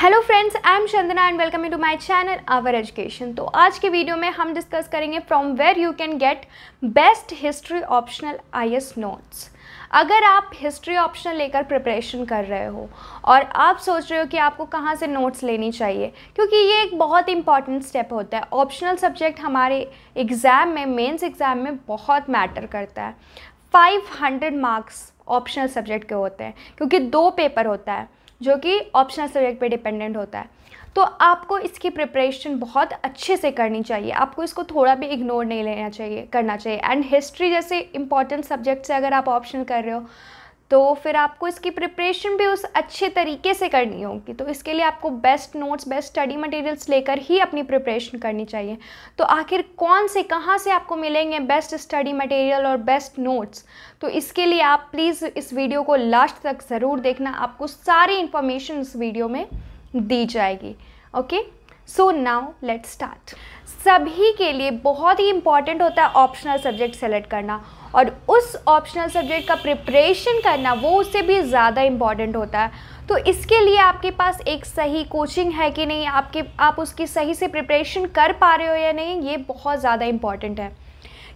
Hello friends I am Chandana and welcome to my channel our education तो आज के video में हम डिस्कस करेंगे from where you can get best history optional IAS notes अगर आप हिस्ट्री ऑप्शनल लेकर प्रिपरेशन कर रहे हो और आप सोच रहे हो कि आपको कहाँ से नोट्स लेनी चाहिए क्योंकि ये एक बहुत इंपॉर्टेंट स्टेप होता है ऑप्शनल सब्जेक्ट हमारे एग्ज़ाम में मेन्स एग्ज़ाम में बहुत मैटर करता है 500 मार्क्स ऑप्शनल सब्जेक्ट के होते हैं क्योंकि दो पेपर होता है जो कि ऑप्शनल सब्जेक्ट पे डिपेंडेंट होता है तो आपको इसकी प्रिपरेशन बहुत अच्छे से करनी चाहिए आपको इसको थोड़ा भी इग्नोर नहीं लेना चाहिए करना चाहिए एंड हिस्ट्री जैसे इंपॉर्टेंट सब्जेक्ट से अगर आप ऑप्शन कर रहे हो तो फिर आपको इसकी प्रिपरेशन भी उस अच्छे तरीके से करनी होगी तो इसके लिए आपको best notes best study materials लेकर ही अपनी प्रिपरेशन करनी चाहिए तो आखिर कौन से कहाँ से आपको मिलेंगे बेस्ट स्टडी मटेरियल और बेस्ट नोट्स तो इसके लिए आप प्लीज़ इस वीडियो को लास्ट तक ज़रूर देखना आपको सारी इन्फॉर्मेशन इस वीडियो में दी जाएगी okay so now let start सभी के लिए बहुत ही इंपॉर्टेंट होता है ऑप्शनल सब्जेक्ट सेलेक्ट करना और उस ऑप्शनल सब्जेक्ट का प्रिपरेशन करना वो उससे भी ज़्यादा इम्पॉर्टेंट होता है तो इसके लिए आपके पास एक सही कोचिंग है कि नहीं आपके आप उसकी सही से प्रिपरेशन कर पा रहे हो या नहीं ये बहुत ज़्यादा इम्पॉर्टेंट है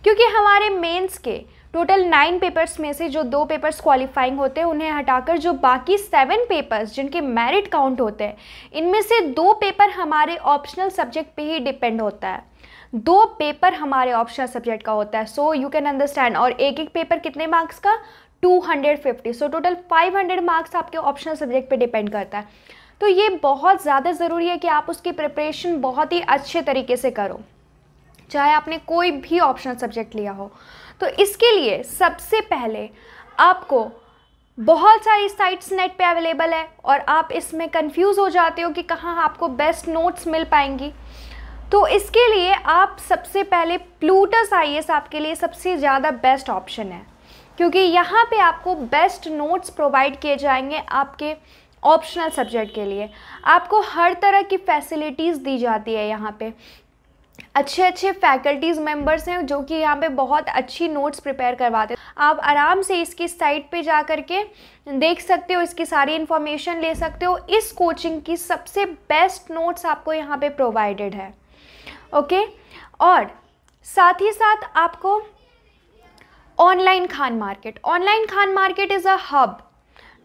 क्योंकि हमारे मेंस के टोटल नाइन पेपर्स में से जो दो पेपर्स क्वालिफाइंग होते हैं उन्हें हटाकर जो बाकी सेवन पेपर्स जिनके मेरिट काउंट होते हैं इनमें से दो पेपर हमारे ऑप्शनल सब्जेक्ट पे ही डिपेंड होता है दो पेपर हमारे ऑप्शनल सब्जेक्ट का होता है सो यू कैन अंडरस्टैंड और एक एक पेपर कितने मार्क्स का 250 सो टोटल 500 मार्क्स आपके ऑप्शनल सब्जेक्ट पे डिपेंड करता है तो ये बहुत ज़्यादा ज़रूरी है कि आप उसकी प्रिपरेशन बहुत ही अच्छे तरीके से करो चाहे आपने कोई भी ऑप्शनल सब्जेक्ट लिया हो तो इसके लिए सबसे पहले आपको बहुत सारी साइट्स नेट पे अवेलेबल है और आप इसमें कंफ्यूज हो जाते हो कि कहाँ आपको बेस्ट नोट्स मिल पाएंगी तो इसके लिए आप सबसे पहले प्लूटस आई आपके लिए सबसे ज़्यादा बेस्ट ऑप्शन है क्योंकि यहाँ पे आपको बेस्ट नोट्स प्रोवाइड किए जाएंगे आपके ऑप्शनल सब्जेक्ट के लिए आपको हर तरह की फैसिलिटीज़ दी जाती है यहाँ पे अच्छे अच्छे फैकल्टीज़ मेंबर्स हैं जो कि यहाँ पे बहुत अच्छी नोट्स प्रिपेयर करवाते हैं आप आराम से इसकी साइट पे जा कर के देख सकते हो इसकी सारी इन्फॉर्मेशन ले सकते हो इस कोचिंग की सबसे बेस्ट नोट्स आपको यहाँ पे प्रोवाइडेड है ओके और साथ ही साथ आपको online Khan market online Khan market is a hub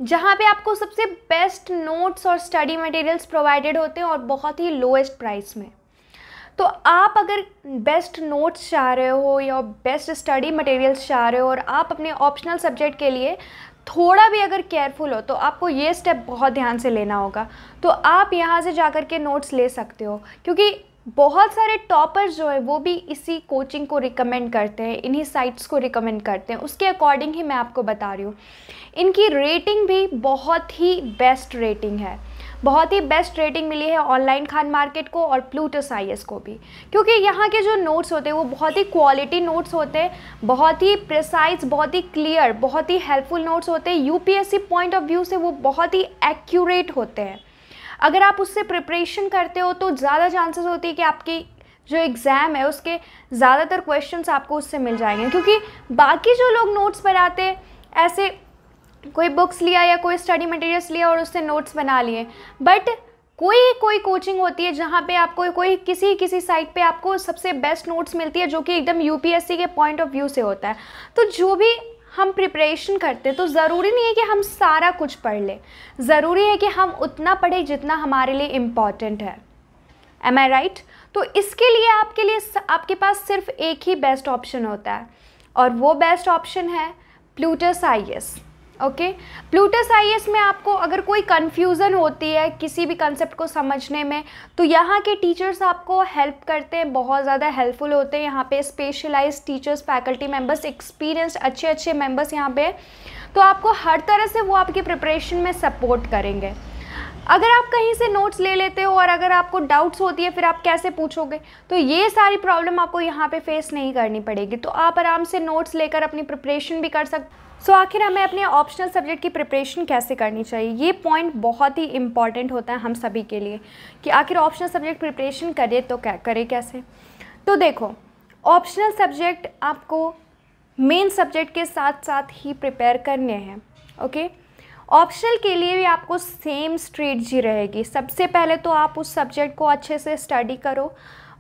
जहाँ पे आपको सबसे बेस्ट नोट्स और स्टडी मटेरियल्स प्रोवाइडेड होते हैं और बहुत ही लोएस्ट प्राइस में तो आप अगर बेस्ट नोट्स चाह रहे हो या बेस्ट स्टडी मटेरियल्स चाह रहे हो और आप अपने ऑप्शनल सब्जेक्ट के लिए थोड़ा भी अगर केयरफुल हो तो आपको ये स्टेप बहुत ध्यान से लेना होगा तो आप यहाँ से जा कर के नोट्स ले सकते हो क्योंकि बहुत सारे टॉपर्स जो है वो भी इसी कोचिंग को रिकमेंड करते हैं इन्हीं साइट्स को रिकमेंड करते हैं उसके अकॉर्डिंग ही मैं आपको बता रही हूँ इनकी रेटिंग भी बहुत ही बेस्ट रेटिंग है बहुत ही बेस्ट रेटिंग मिली है ऑनलाइन खान मार्केट को और प्लूटस आई को भी क्योंकि यहाँ के जो नोट्स होते हैं वो बहुत ही क्वालिटी नोट्स होते हैं बहुत ही प्रिसाइज बहुत ही क्लियर बहुत ही हेल्पफुल नोट्स होते हैं यू पॉइंट ऑफ व्यू से वो बहुत ही एक्यूरेट होते हैं अगर आप उससे प्रिपरेशन करते हो तो ज़्यादा चांसेस होती है कि आपकी जो एग्ज़ाम है उसके ज़्यादातर क्वेश्चंस आपको उससे मिल जाएंगे क्योंकि बाकी जो लोग नोट्स पर आते ऐसे कोई बुक्स लिया या कोई स्टडी मटेरियल्स लिया और उससे नोट्स बना लिए बट कोई कोई कोचिंग होती है जहाँ पे आपको कोई किसी किसी साइट पे आपको सबसे बेस्ट नोट्स मिलती है जो कि एकदम यूपीएससी के पॉइंट ऑफ व्यू से होता है तो जो भी हम प्रिपरेशन करते हैं तो ज़रूरी नहीं है कि हम सारा कुछ पढ़ लें ज़रूरी है कि हम उतना पढ़ें जितना हमारे लिए इम्पॉर्टेंट है एम आई राइट तो इसके लिए आपके लिए आपके पास सिर्फ एक ही बेस्ट ऑप्शन होता है और वो बेस्ट ऑप्शन है Plutus I S okay Plutus I में आपको अगर कोई कन्फ्यूज़न होती है किसी भी कंसेप्ट को समझने में तो यहाँ के टीचर्स आपको हेल्प करते हैं बहुत ज़्यादा हेल्पफुल होते हैं यहाँ पे specialize teachers faculty members experienced अच्छे अच्छे मेंबर्स यहाँ पे तो आपको हर तरह से वो आपकी प्रिपरेशन में सपोर्ट करेंगे अगर आप कहीं से नोट्स ले लेते हो और अगर आपको डाउट्स होती है फिर आप कैसे पूछोगे तो ये सारी प्रॉब्लम आपको यहाँ पे फेस नहीं करनी पड़ेगी तो आप आराम से नोट्स लेकर अपनी प्रिपरेशन भी कर सकते सो so, आखिर हमें अपने ऑप्शनल सब्जेक्ट की प्रिपरेशन कैसे करनी चाहिए ये पॉइंट बहुत ही इंपॉर्टेंट होता है हम सभी के लिए कि आखिर ऑप्शनल सब्जेक्ट प्रिपरेशन करे तो क्या करे कैसे तो देखो ऑप्शनल सब्जेक्ट आपको मेन सब्जेक्ट के साथ साथ ही प्रिपेयर करने हैं ओके okay? ऑप्शनल के लिए भी आपको सेम स्ट्रेटजी रहेगी सबसे पहले तो आप उस सब्जेक्ट को अच्छे से स्टडी करो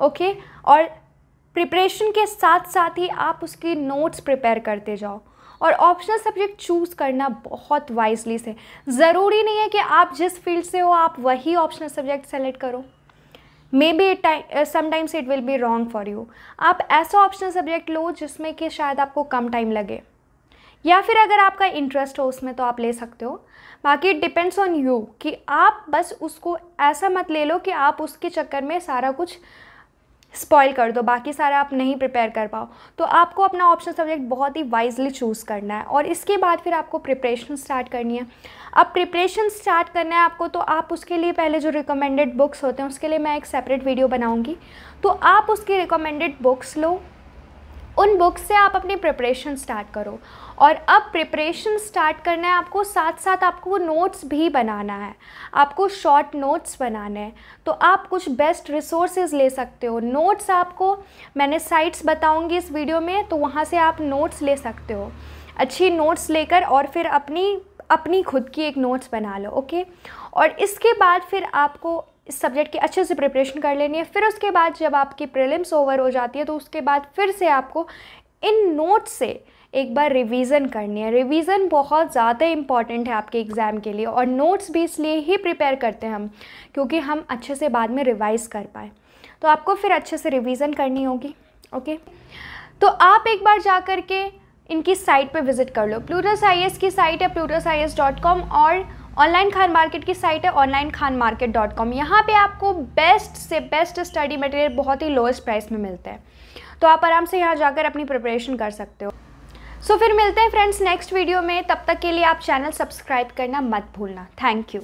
ओके और प्रिपरेशन के साथ साथ ही आप उसकी नोट्स प्रिपेयर करते जाओ और ऑप्शनल सब्जेक्ट चूज़ करना बहुत वाइजली से ज़रूरी नहीं है कि आप जिस फील्ड से हो आप वही ऑप्शनल सब्जेक्ट सेलेक्ट करो may be it sometimes it will be wrong for you आप ऐसा ऑप्शनल सब्जेक्ट लो जिसमें कि शायद आपको कम टाइम लगे या फिर अगर आपका इंटरेस्ट हो उसमें तो आप ले सकते हो बाकी इट डिपेंड्स ऑन यू कि आप बस उसको ऐसा मत ले लो कि आप उसके चक्कर में सारा कुछ स्पॉइल कर दो बाकी सारा आप नहीं प्रिपेयर कर पाओ तो आपको अपना ऑप्शन सब्जेक्ट बहुत ही वाइजली चूज़ करना है और इसके बाद फिर आपको प्रिपरेशन स्टार्ट करनी है अब प्रिपरेशन स्टार्ट करना है आपको तो आप उसके लिए पहले जो रिकमेंडेड बुक्स होते हैं उसके लिए मैं एक सेपरेट वीडियो बनाऊँगी तो आप उसकी रिकमेंडेड बुक्स लो उन बुक से आप अपनी प्रिपरेशन स्टार्ट करो और अब प्रिपरेशन स्टार्ट करना है आपको साथ साथ आपको नोट्स भी बनाना है आपको शॉर्ट नोट्स बनाने हैं तो आप कुछ बेस्ट रिसोर्सेज ले सकते हो नोट्स आपको मैंने साइट्स बताऊंगी इस वीडियो में तो वहाँ से आप नोट्स ले सकते हो अच्छी नोट्स लेकर और फिर अपनी अपनी खुद की एक नोट्स बना लो ओके और इसके बाद फिर आपको इस सब्जेक्ट की अच्छे से प्रिपरेशन कर लेनी है फिर उसके बाद जब आपकी प्रिलिम्स ओवर हो जाती है तो उसके बाद फिर से आपको इन नोट्स से एक बार रिवीजन करनी है रिवीजन बहुत ज़्यादा इम्पॉर्टेंट है आपके एग्ज़ाम के लिए और नोट्स भी इसलिए ही प्रिपेयर करते हैं हम क्योंकि हम अच्छे से बाद में रिवाइज़ कर पाए तो आपको फिर अच्छे से रिवीजन करनी होगी ओके तो आप एक बार जा कर के इनकी साइट पे विज़िट कर लो प्लूटस आई की साइट है प्लूटस और ऑनलाइन खान मार्केट की साइट है online Khan market dot com यहाँ पर आपको बेस्ट से बेस्ट स्टडी मटेरियल बहुत ही लोएस्ट प्राइस में मिलता है तो आप आराम से यहाँ जाकर अपनी प्रिपरेशन कर सकते हो सो so, फिर मिलते हैं फ्रेंड्स नेक्स्ट वीडियो में तब तक के लिए आप चैनल सब्सक्राइब करना मत भूलना थैंक यू